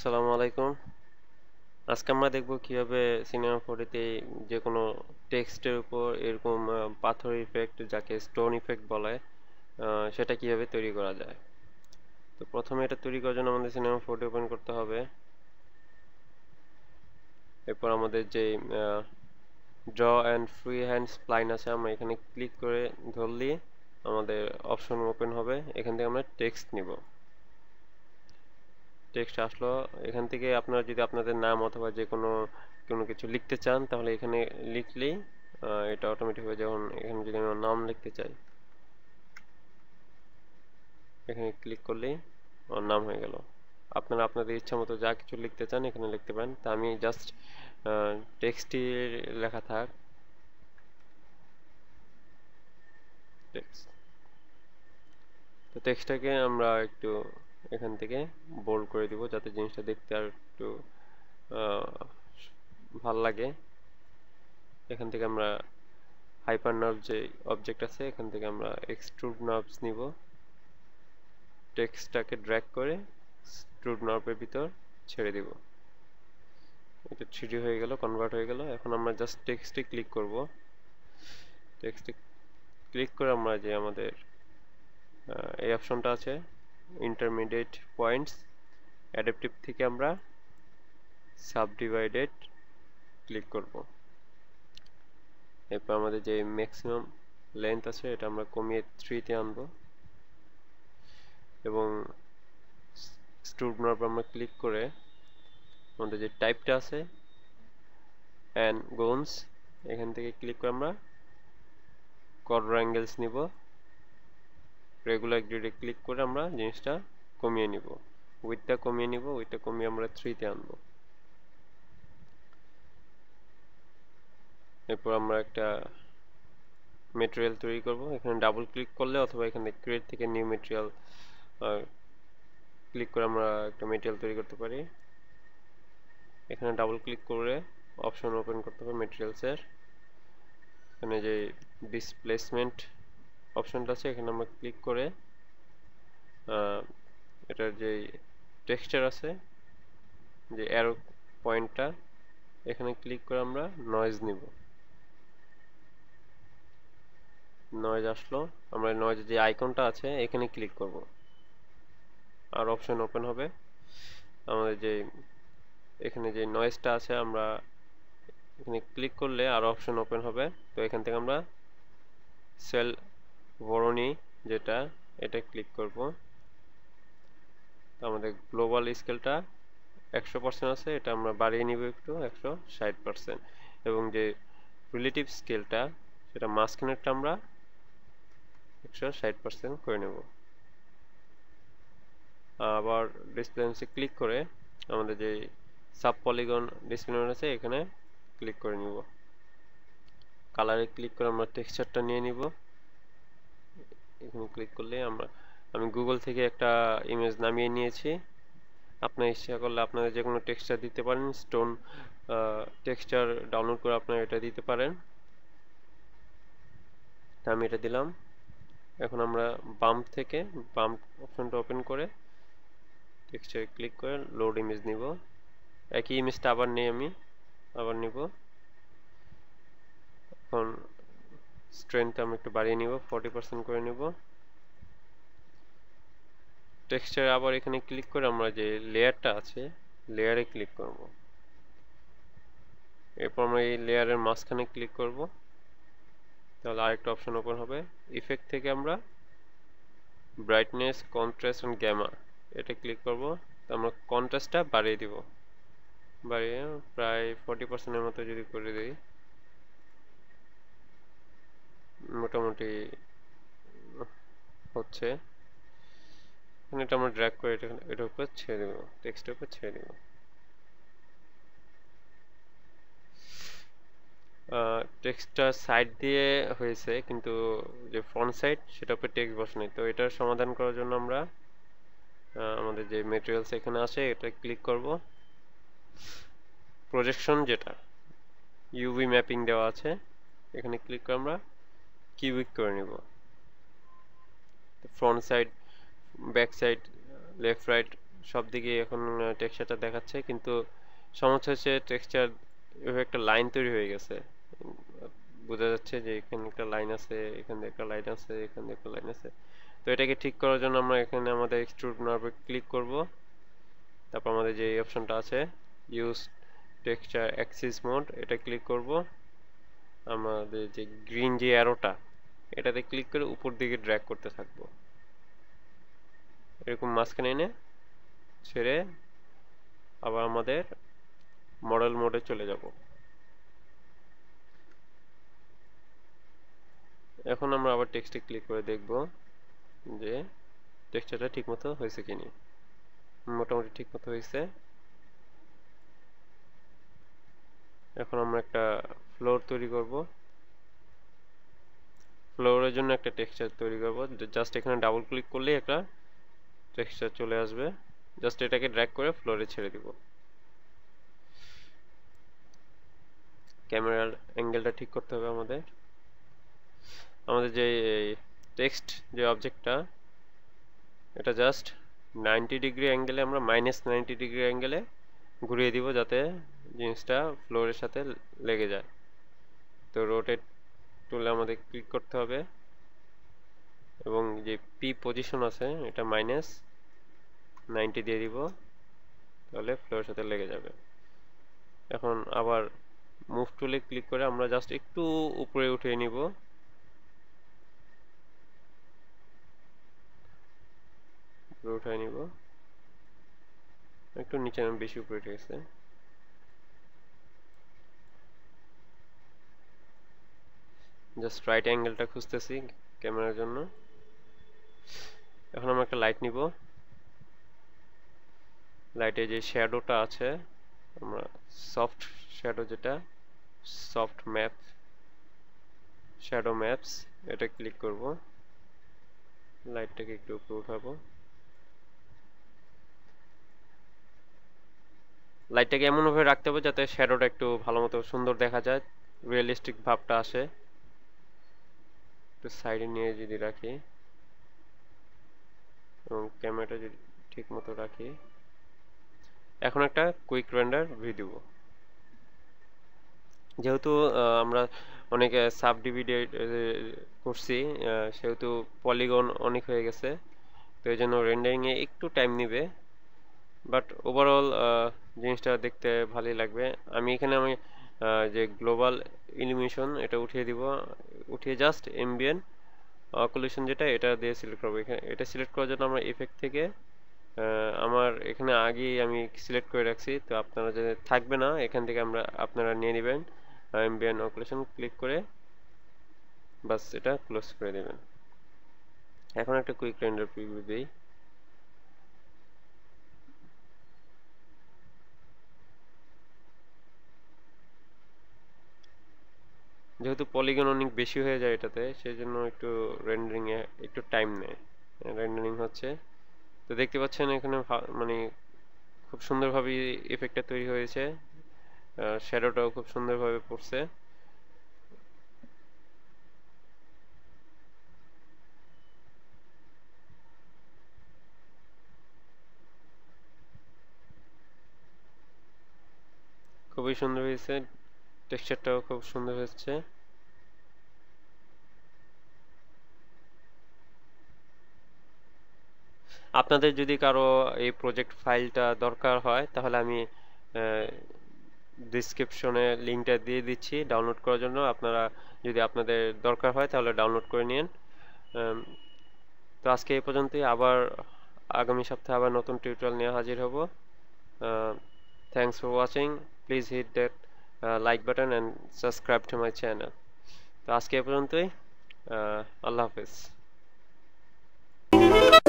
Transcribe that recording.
আসসালামু আলাইকুম আজকে আমরা দেখব কিভাবে সিনেমা ফোরেতে যে কোনো টেক্সটের উপর এরকম পাথর ইফেক্ট যাকে স্টোন ইফেক্ট বলে সেটা কিভাবে তৈরি করা যায় তো প্রথমে এটা তৈরি করার জন্য আমাদের সিনেমা ফোরটি ওপেন করতে হবে এরপর আমাদের যে draw and free hand spline আছে আমরা এখানে ক্লিক করে ধরলি আমাদের অপশন ওপেন হবে এখান থেকে আমরা টেক্সট নিব টেক্সট আসলো এখান থেকে আপনারা যদি আপনাদের নাম অথবা যে কোনো কোনো কিছু লিখতে চান তাহলে এখানে লিখলেই এটা অটোমেটিক হয়ে যখন এখানে যদি আমি নাম লিখতে চাই এখানে ক্লিক করলেই ওর নাম হয়ে গেল আপনারা আপনাদের ইচ্ছা মতো যা কিছু লিখতে চান এখানে লিখতে পারেন তা আমি জাস্ট টেক্সটটি লেখা থাক টেক্সট তো টেক্সটটাকে আমরা একটু এখান থেকে বোল্ড করে দিব যাতে জিনিসটা দেখতে আর একটু ভাল লাগে এখান থেকে আমরা হাইপার নার্ভ যে অবজেক্ট আছে এখান থেকে আমরা এক্সট্রুড নার্ভস নিব টেক্সটটাকে ড্র্যাগ করে ট্রুড নার্ভের ভিতর ছেড়ে দিব এটা থ্রিডি হয়ে গেল কনভার্ট হয়ে গেল এখন আমরা জাস্ট টেক্সটে ক্লিক করব টেক্সটে ক্লিক করে আমরা যে আমাদের এই অপশনটা আছে ইন্টারমিডিয়েট পয়েন্টস অ্যাডাপটিভ থেকে আমরা সাবডিভাইডেড ক্লিক করব এরপর আমাদের যে ম্যাক্সিমাম লেন্থ আছে এটা আমরা কমিয়ে থ্রিতে আনব এবং পর আমরা ক্লিক করে আমাদের যে টাইপটা আছে অ্যান্ড গোনস এখান থেকে ক্লিক করে আমরা কর্ডর অ্যাঙ্গেলস নিব রেগুলার গ্রিডে ক্লিক করে আমরা জিনিসটা কমিয়ে নিব উইথটা কমিয়ে নিব উইথটা কমিয়ে আমরা থ্রিতে আনবো এরপর আমরা একটা মেটেরিয়াল তৈরি করব এখানে ডাবল ক্লিক করলে অথবা এখানে ক্রিয়েট থেকে নিউ মেটেরিয়াল ক্লিক করে আমরা একটা মেটেরিয়াল তৈরি করতে পারি এখানে ডাবল ক্লিক করে অপশন ওপেন করতে হবে মেটেরিয়ালসের এখানে যে ডিসপ্লেসমেন্ট অপশনটা আছে এখানে আমরা ক্লিক করে এটার যে টেক্সচার আছে যে অ্যারো পয়েন্টটা এখানে ক্লিক করে আমরা নয়েজ নিব নয়েজ আসলো আমরা নয়েজ যে আইকনটা আছে এখানে ক্লিক করব আর অপশন ওপেন হবে আমাদের যে এখানে যে নয়েজটা আছে আমরা এখানে ক্লিক করলে আর অপশন ওপেন হবে তো এখান থেকে আমরা সেল বরণী যেটা এটা ক্লিক করব আমাদের গ্লোবাল স্কেলটা একশো পার্সেন্ট আছে এটা আমরা বাড়িয়ে নিব একটু একশো ষাট পার্সেন্ট এবং যে রিলেটিভ স্কেলটা সেটা মাঝখানেরটা আমরা একশো ষাট পার্সেন্ট করে নেব আবার ডিসপ্লেন্সে ক্লিক করে আমাদের যে সাব পলিগন ডিসপ্লে আছে এখানে ক্লিক করে নিব কালারে ক্লিক করে আমরা টেক্সচারটা নিয়ে নিব এখানে ক্লিক করলে আমরা আমি গুগল থেকে একটা ইমেজ নামিয়ে নিয়েছি আপনার ইচ্ছা করলে আপনারা যে কোনো টেক্সচার দিতে পারেন স্টোন টেক্সচার ডাউনলোড করে আপনারা এটা দিতে পারেন তা আমি এটা দিলাম এখন আমরা বাম থেকে বাম অপশনটা ওপেন করে টেক্সচারে ক্লিক করে লোড ইমেজ নিব একই ইমেজটা আবার নেই আমি আবার নিব এখন স্ট্রেন্থ আমি একটু বাড়িয়ে নিব ফর্টি পার্সেন্ট করে নিব টেক্সচার আবার এখানে ক্লিক করে আমরা যে লেয়ারটা আছে লেয়ারে ক্লিক করব এরপর আমরা এই লেয়ারের মাঝখানে ক্লিক করব তাহলে আরেকটা অপশন ওপেন হবে ইফেক্ট থেকে আমরা ব্রাইটনেস কন্ট্রাস্ট অ্যান্ড গ্যামা এটা ক্লিক করব তো আমরা কন্ট্রাস্টটা বাড়িয়ে দিব বাড়িয়ে প্রায় ফর্টি পার্সেন্টের মতো যদি করে দিই মোটামুটি হচ্ছে এখানে এটা আমরা ড্র্যাগ করে এটা এটার উপর ছেড়ে দেব টেক্সটের উপর ছেড়ে দেব টেক্সটটা সাইড দিয়ে হয়েছে কিন্তু যে ফ্রন্ট সাইড সেটা উপর টেক্সট নেই তো এটার সমাধান করার জন্য আমরা আমাদের যে মেটেরিয়ালস এখানে আছে এটা ক্লিক করব প্রজেকশন যেটা ইউভি ম্যাপিং দেওয়া আছে এখানে ক্লিক করে আমরা কিউবিক করে নিব front side back side left right সব দিকে এখন টেক্সচারটা দেখাচ্ছে কিন্তু সমস্যা হচ্ছে টেক্সচার এভাবে একটা লাইন তৈরি হয়ে গেছে বোঝা যাচ্ছে যে এখানে একটা লাইন আছে এখানে একটা লাইন আছে এখানে একটা লাইন আছে তো এটাকে ঠিক করার জন্য আমরা এখানে আমাদের এক্সট্রুড নার্ভে ক্লিক করব তারপর আমাদের যে অপশনটা আছে ইউজ টেক্সচার অ্যাক্সিস মোড এটা ক্লিক করব আমাদের যে গ্রিন যে অ্যারোটা এটাতে ক্লিক করে উপর দিকে ড্র্যাগ করতে থাকবো এরকম মাঝখানে এনে ছেড়ে আবার আমাদের মডেল মোডে চলে যাব এখন আমরা আবার টেক্সটে ক্লিক করে দেখব যে টেক্সচারটা ঠিকমতো হয়েছে কি না মোটামুটি ঠিকমতো হয়েছে এখন আমরা একটা ফ্লোর তৈরি করব ফ্লোরের জন্য একটা টেক্সচার তৈরি করবো জাস্ট এখানে ডাবল ক্লিক করলেই একটা টেক্সচার চলে আসবে জাস্ট এটাকে ড্র্যাগ করে ফ্লোরে ছেড়ে দিব ক্যামেরার অ্যাঙ্গেলটা ঠিক করতে হবে আমাদের আমাদের যে টেক্সট যে অবজেক্টটা এটা জাস্ট নাইনটি ডিগ্রি অ্যাঙ্গেলে আমরা মাইনাস নাইনটি ডিগ্রি অ্যাঙ্গেলে ঘুরিয়ে দিব যাতে জিনিসটা ফ্লোরের সাথে লেগে যায় তো রোটেট টুলে আমাদের ক্লিক করতে হবে এবং যে পি পজিশন আছে এটা মাইনাস নাইনটি দিয়ে দিব তাহলে ফ্লোয়ের সাথে লেগে যাবে এখন আবার মুভ টুলে ক্লিক করে আমরা জাস্ট একটু উপরে উঠিয়ে নিব উপরে নিব একটু নিচে বেশি উপরে উঠে গেছে জাস্ট রাইট অ্যাঙ্গেলটা খুঁজতেছি ক্যামেরার জন্য এখন আমরা একটা লাইট নিব লাইটে যে শ্যাডোটা আছে আমরা সফট শ্যাডো যেটা সফট ম্যাপ শ্যাডো ম্যাপস এটা ক্লিক করব লাইটটাকে একটু উপরে উঠাবো লাইটটাকে এমনভাবে রাখতে হবে যাতে শ্যাডোটা একটু ভালো মতো সুন্দর দেখা যায় রিয়েলিস্টিক ভাবটা আসে একটু সাইডে নিয়ে যদি রাখি এবং ক্যামেরাটা যদি ঠিক মতো রাখি এখন একটা কুইক রেন্ডার ভিডিও যেহেতু আমরা অনেক সাব ডিভিডেড করছি সেহেতু পলিগন অনেক হয়ে গেছে তো এই জন্য রেন্ডারিংয়ে একটু টাইম নেবে বাট ওভারঅল জিনিসটা দেখতে ভালোই লাগবে আমি এখানে আমি যে গ্লোবাল ইলিমিনেশন এটা উঠিয়ে দিব উঠিয়ে জাস্ট এমবিএন কলিউশন যেটা এটা দিয়ে সিলেক্ট করবো এখানে এটা সিলেক্ট করার জন্য আমরা এফেক্ট থেকে আমার এখানে আগে আমি সিলেক্ট করে রাখছি তো আপনারা যদি থাকবে না এখান থেকে আমরা আপনারা নিয়ে নেবেন এমবিএন অকুলেশন ক্লিক করে বাস এটা ক্লোজ করে দেবেন এখন একটা কুইক রেন্ডার প্রিভিউ দিই যেহেতু পলিগন অনেক বেশি হয়ে যায় এটাতে সেই জন্য একটু রেন্ডারিংয়ে একটু টাইম নেয় রেন্ডারিং হচ্ছে তো দেখতে পাচ্ছেন এখানে মানে খুব সুন্দরভাবে ইফেক্টটা তৈরি হয়েছে শ্যাডোটাও খুব সুন্দরভাবে পড়ছে খুবই সুন্দর হয়েছে টেক্সচারটাও খুব সুন্দর হচ্ছে আপনাদের যদি কারো এই প্রজেক্ট ফাইলটা দরকার হয় তাহলে আমি ডিসক্রিপশনে লিঙ্কটা দিয়ে দিচ্ছি ডাউনলোড করার জন্য আপনারা যদি আপনাদের দরকার হয় তাহলে ডাউনলোড করে নিন তো আজকে এই পর্যন্তই আবার আগামী সপ্তাহে আবার নতুন টিউটোরিয়াল নিয়ে হাজির হব thanks for watching please hit that Uh, like button and subscribe to my channel তো আজকে পর্যন্তই আল্লাহ হাফেজ